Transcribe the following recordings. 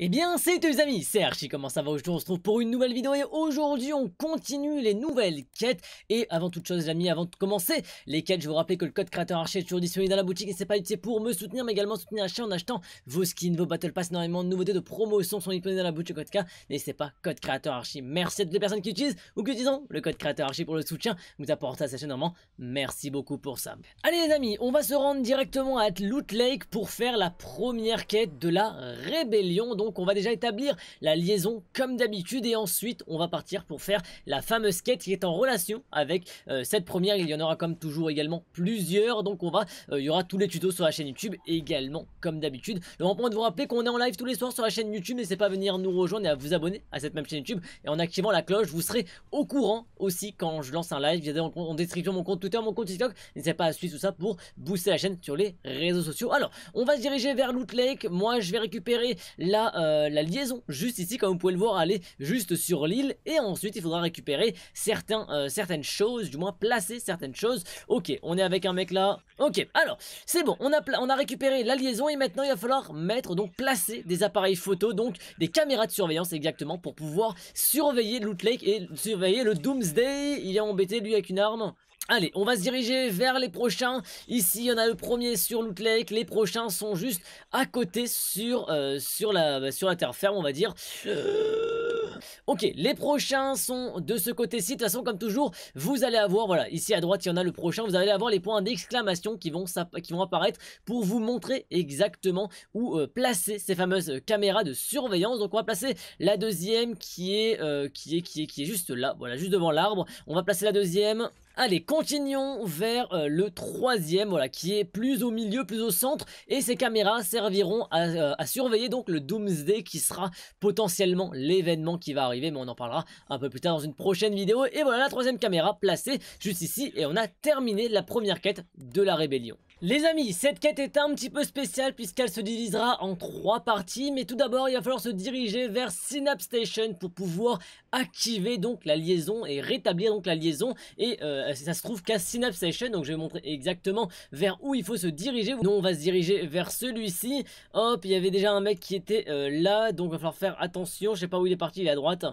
Eh bien, salut les amis, c'est Archie, comment ça va Aujourd'hui, on se retrouve pour une nouvelle vidéo et aujourd'hui, on continue les nouvelles quêtes. Et avant toute chose, les amis, avant de commencer les quêtes, je vous rappeler que le code créateur Archie est toujours disponible dans la boutique et c'est pas utile pour me soutenir, mais également soutenir chien en achetant vos skins, vos battle pass, énormément de nouveautés de promotion sont disponibles dans la boutique code K. N'hésitez pas, code créateur Archie. Merci à toutes les personnes qui utilisent ou qui utilisent le code créateur Archie pour le soutien. Vous apportez à cette chaîne normalement. Merci beaucoup pour ça. Allez, les amis, on va se rendre directement à Loot Lake pour faire la première quête de la rébellion. Donc on va déjà établir la liaison comme d'habitude et ensuite on va partir pour faire la fameuse quête qui est en relation avec euh, cette première. Il y en aura comme toujours également plusieurs. Donc on va, euh, il y aura tous les tutos sur la chaîne YouTube également comme d'habitude. Le grand point de vous rappeler qu'on est en live tous les soirs sur la chaîne YouTube. N'hésitez pas à venir nous rejoindre et à vous abonner à cette même chaîne YouTube. Et en activant la cloche, vous serez au courant aussi quand je lance un live. Il en description mon compte Twitter, mon compte TikTok. N'hésitez pas à suivre tout ça pour booster la chaîne sur les réseaux sociaux. Alors, on va se diriger vers Loot Lake. Moi, je vais récupérer la euh, la liaison juste ici comme vous pouvez le voir aller juste sur l'île et ensuite il faudra récupérer certains, euh, certaines choses, du moins placer certaines choses. Ok, on est avec un mec là. Ok, alors c'est bon, on a, on a récupéré la liaison et maintenant il va falloir mettre, donc placer des appareils photo, donc des caméras de surveillance exactement pour pouvoir surveiller Loot Lake et surveiller le Doomsday. Il est embêté lui avec une arme. Allez, on va se diriger vers les prochains. Ici, il y en a le premier sur Loot Les prochains sont juste à côté sur, euh, sur, la, bah, sur la terre ferme, on va dire. Euh, ok, les prochains sont de ce côté-ci. De toute façon, comme toujours, vous allez avoir, voilà, ici à droite, il y en a le prochain. Vous allez avoir les points d'exclamation qui, vont qui vont apparaître pour vous montrer exactement où euh, placer ces fameuses caméras de surveillance. Donc, on va placer la deuxième qui est, qui est, qui est, qui est juste là, voilà, juste devant l'arbre. On va placer la deuxième. Allez, continuons vers euh, le troisième, voilà, qui est plus au milieu, plus au centre, et ces caméras serviront à, euh, à surveiller donc le Doomsday qui sera potentiellement l'événement qui va arriver, mais on en parlera un peu plus tard dans une prochaine vidéo. Et voilà la troisième caméra placée juste ici, et on a terminé la première quête de la rébellion. Les amis, cette quête est un petit peu spéciale puisqu'elle se divisera en trois parties, mais tout d'abord il va falloir se diriger vers Synapse Station pour pouvoir activer donc la liaison et rétablir donc la liaison et euh, ça se trouve qu'à Synapse Station, donc je vais vous montrer exactement vers où il faut se diriger. Nous on va se diriger vers celui-ci, hop il y avait déjà un mec qui était euh, là, donc il va falloir faire attention, je sais pas où il est parti, il est à droite.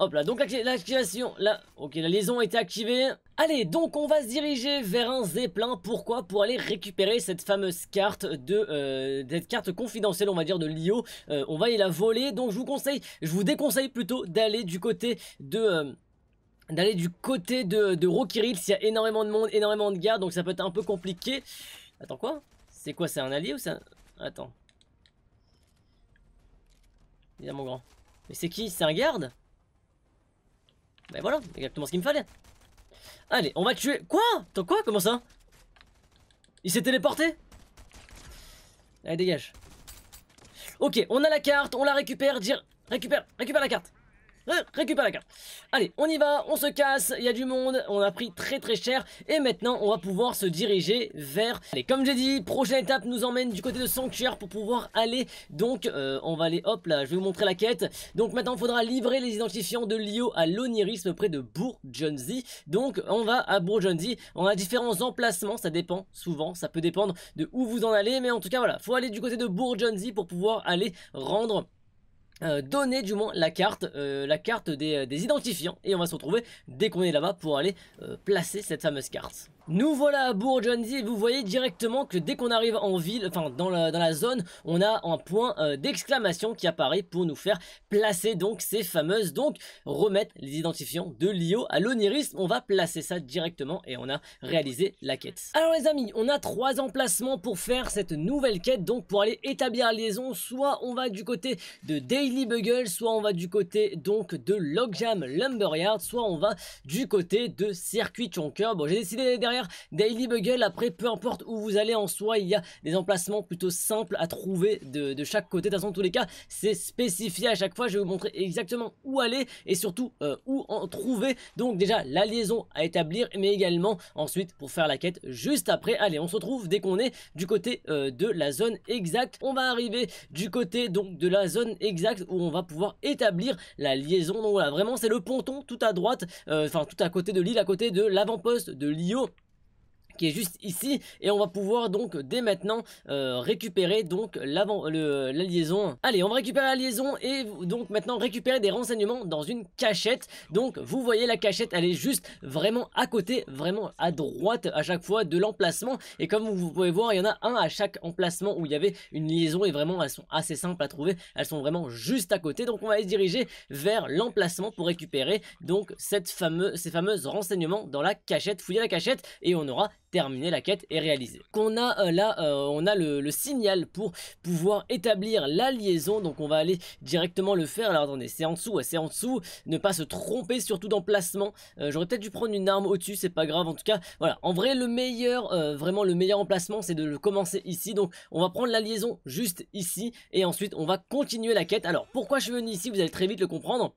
Hop là, donc l'activation, là, ok, la liaison a été activée. Allez, donc on va se diriger vers un zeppelin, pourquoi Pour aller récupérer cette fameuse carte de, euh, cette carte confidentielle, on va dire, de l'IO. Euh, on va y la voler, donc je vous conseille, je vous déconseille plutôt d'aller du côté de... Euh, d'aller du côté de, de Rokiril, il y a énormément de monde, énormément de gardes donc ça peut être un peu compliqué. Attends, quoi C'est quoi, c'est un allié ou ça un... Attends. Il y a mon grand. Mais c'est qui C'est un garde bah voilà, exactement ce qu'il me fallait. Allez, on va tuer... Quoi tant quoi Comment ça Il s'est téléporté Allez, dégage. Ok, on a la carte, on la récupère, dire... Récupère, récupère la carte récupère la carte. Allez, on y va, on se casse, il y a du monde, on a pris très très cher et maintenant on va pouvoir se diriger vers... Allez, comme j'ai dit, prochaine étape nous emmène du côté de Sanctuaire pour pouvoir aller, donc euh, on va aller, hop là, je vais vous montrer la quête. Donc maintenant il faudra livrer les identifiants de Lio à l'onirisme près de Bourg-Jonesy. Donc on va à Bourg-Jonesy, on a différents emplacements, ça dépend souvent, ça peut dépendre de où vous en allez, mais en tout cas voilà, faut aller du côté de Bourg-Jonesy pour pouvoir aller rendre euh, donner du moins la carte, euh, la carte euh, des, identifiants et on va se retrouver dès qu'on est là-bas pour aller placer cette fameuse carte. Nous voilà à Bourgeoisie et vous voyez directement que dès qu'on arrive en ville, enfin dans la, zone, on a un point euh, d'exclamation qui apparaît pour nous faire placer donc ces fameuses, donc remettre les identifiants de l'IO à l'Oniris, On va placer ça directement et on a réalisé la quête. Alors les amis, on a trois emplacements pour faire cette nouvelle quête, donc pour aller établir la liaison, soit on va du côté de Daily Bugle, soit on va du côté donc de Logjam Lumberyard, soit on va du côté de Circuit Chonker. Bon j'ai décidé derrière Daily Bugle. Après, peu importe où vous allez en soi, il y a des emplacements plutôt simples à trouver de, chaque côté. De toute façon, tous les cas, c'est spécifié à chaque fois. Je vais vous montrer exactement où aller et surtout euh, où en trouver. Donc déjà, la liaison à établir, mais également ensuite pour faire la quête juste après. Allez, on se retrouve dès qu'on est du côté euh, de la zone exacte. On va arriver du côté donc de la zone exacte où on va pouvoir établir la liaison. Donc voilà, vraiment, c'est le ponton tout à droite, euh, enfin tout à côté de l'île, à côté de l'avant-poste de Lio qui est juste ici et on va pouvoir donc dès maintenant euh, récupérer donc l'avant la liaison allez on va récupérer la liaison et donc maintenant récupérer des renseignements dans une cachette donc vous voyez la cachette elle est juste vraiment à côté vraiment à droite à chaque fois de l'emplacement et comme vous pouvez voir il y en a un à chaque emplacement où il y avait une liaison et vraiment elles sont assez simples à trouver elles sont vraiment juste à côté donc on va se diriger vers l'emplacement pour récupérer donc cette ces fameuses renseignements dans la cachette fouiller la cachette et on aura terminer la quête et réaliser. Qu'on a euh, là, euh, on a le, signal pour pouvoir établir la liaison, donc on va aller directement le faire. Alors attendez, c'est en dessous, c'est en dessous, ne pas se tromper surtout d'emplacement. Euh, j'aurais peut-être dû prendre une arme au-dessus, c'est pas grave, en tout cas, voilà. En vrai, le meilleur, vraiment le meilleur emplacement, c'est de le commencer ici, donc on va prendre la liaison juste ici, et ensuite on va continuer la quête. Alors pourquoi je suis venu ici, vous allez très vite le comprendre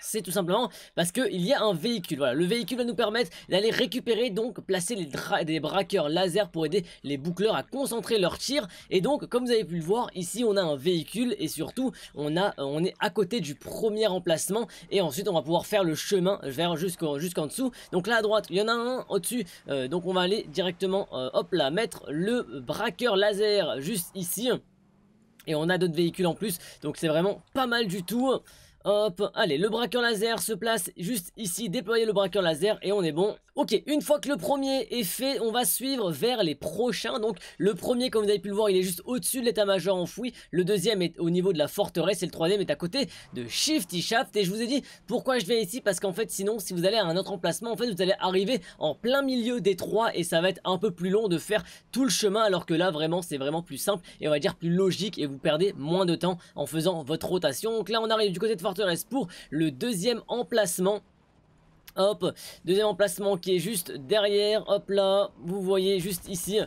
c'est tout simplement parce qu'il y a un véhicule. Voilà, le véhicule va nous permettre d'aller récupérer, donc placer les des braqueurs laser pour aider les boucleurs à concentrer leur tir Et donc, comme vous avez pu le voir, ici on a un véhicule et surtout on, a, on est à côté du premier emplacement. Et ensuite, on va pouvoir faire le chemin vers jusqu'en dessous. Donc là à droite, il y en a un au-dessus. Euh, donc on va aller directement, euh, hop là, mettre le braqueur laser juste ici. Et on a d'autres véhicules en plus. Donc c'est vraiment pas mal du tout. Hop, allez, le braqueur laser se place juste ici, Déployez le braqueur laser et on est bon. Ok, une fois que le premier est fait, on va suivre vers les prochains. Donc le premier, comme vous avez pu le voir, il est juste au-dessus de l'état-major enfoui. Le deuxième est au niveau de la forteresse et le troisième est à côté de Shifty Shaft. Et je vous ai dit pourquoi je viens ici, parce qu'en fait, sinon, si vous allez à un autre emplacement, en fait, vous allez arriver en plein milieu des trois et ça va être un peu plus long de faire tout le chemin, alors que là, vraiment, c'est vraiment plus simple et on va dire plus logique et vous perdez moins de temps en faisant votre rotation. Donc là, on arrive du côté de forteresse reste pour le deuxième emplacement. Hop, deuxième emplacement qui est juste derrière, hop là, vous voyez juste ici.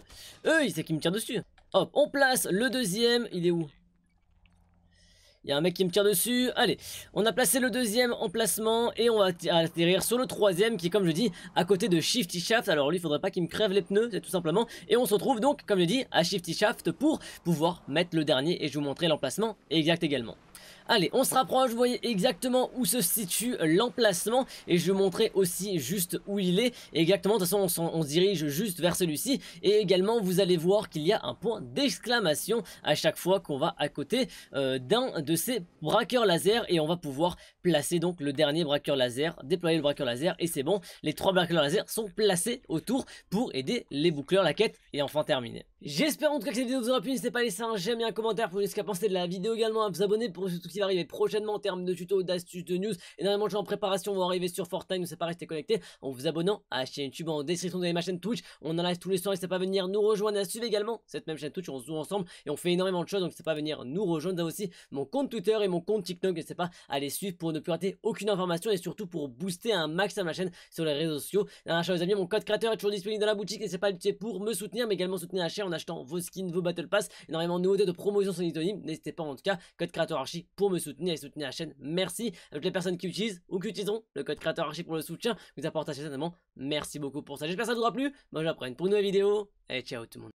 Euh, c'est qui me tire dessus. Hop, on place le deuxième, il est où il y a un mec qui me tire dessus. Allez, on a placé le deuxième emplacement et on va atterrir sur le troisième qui comme je dis, à côté de Shifty Shaft. Alors lui, il faudrait pas qu'il me crève les pneus, c'est tout simplement. Et on se retrouve donc, comme je dis, à Shifty Shaft pour pouvoir mettre le dernier et je vous montrer l'emplacement exact également. Allez, on se rapproche, vous voyez exactement où se situe l'emplacement et je montrer aussi juste où il est. exactement, de toute façon, on, se dirige juste vers celui-ci. Et également, vous allez voir qu'il y a un point d'exclamation à chaque fois qu'on va à côté euh, d'un de ces braqueurs laser et on va pouvoir placer donc le dernier braqueur laser, déployer le braqueur laser et c'est bon, les trois braqueurs laser sont placés autour pour aider les boucleurs, la quête est enfin terminée. J'espère en tout cas que cette vidéo vous aura plu, n'hésitez pas à laisser un j'aime et un commentaire pour vous dire ce que penser de la vidéo également, à vous abonner pour ce qui arriver prochainement en termes de tuto d'astuces, de news. Énormément de gens en préparation vont arriver sur Fortnite, ne c'est pas rester connecté en vous abonnant à la chaîne YouTube en description de ma chaîne Twitch. On en live tous les soirs, c'est pas venir nous rejoindre à suivre également cette même chaîne Twitch, on se joue ensemble et on fait énormément de choses, donc c'est pas venir nous rejoindre. aussi, mon compte Twitter et mon compte TikTok, n'hésitez pas à les suivre pour ne plus rater aucune information et surtout pour booster un maximum ma chaîne sur les réseaux sociaux. Dernière chose, les amis, mon code créateur est toujours disponible dans la boutique, n'hésitez pas à pour me soutenir, mais également soutenir la chaîne en achetant vos skins, vos battle pass, énormément de nouveautés de promotion sont disponibles. N'hésitez pas en tout cas, code créateur archi pour me soutenir et soutenir la chaîne. Merci à toutes les personnes qui utilisent ou qui utiliseront le code créateur archi pour le soutien. Vous apportez certainement. Merci beaucoup pour ça. J'espère que ça vous aura plu. Moi, j'apprenne pour une nouvelle vidéo. Et ciao tout le monde.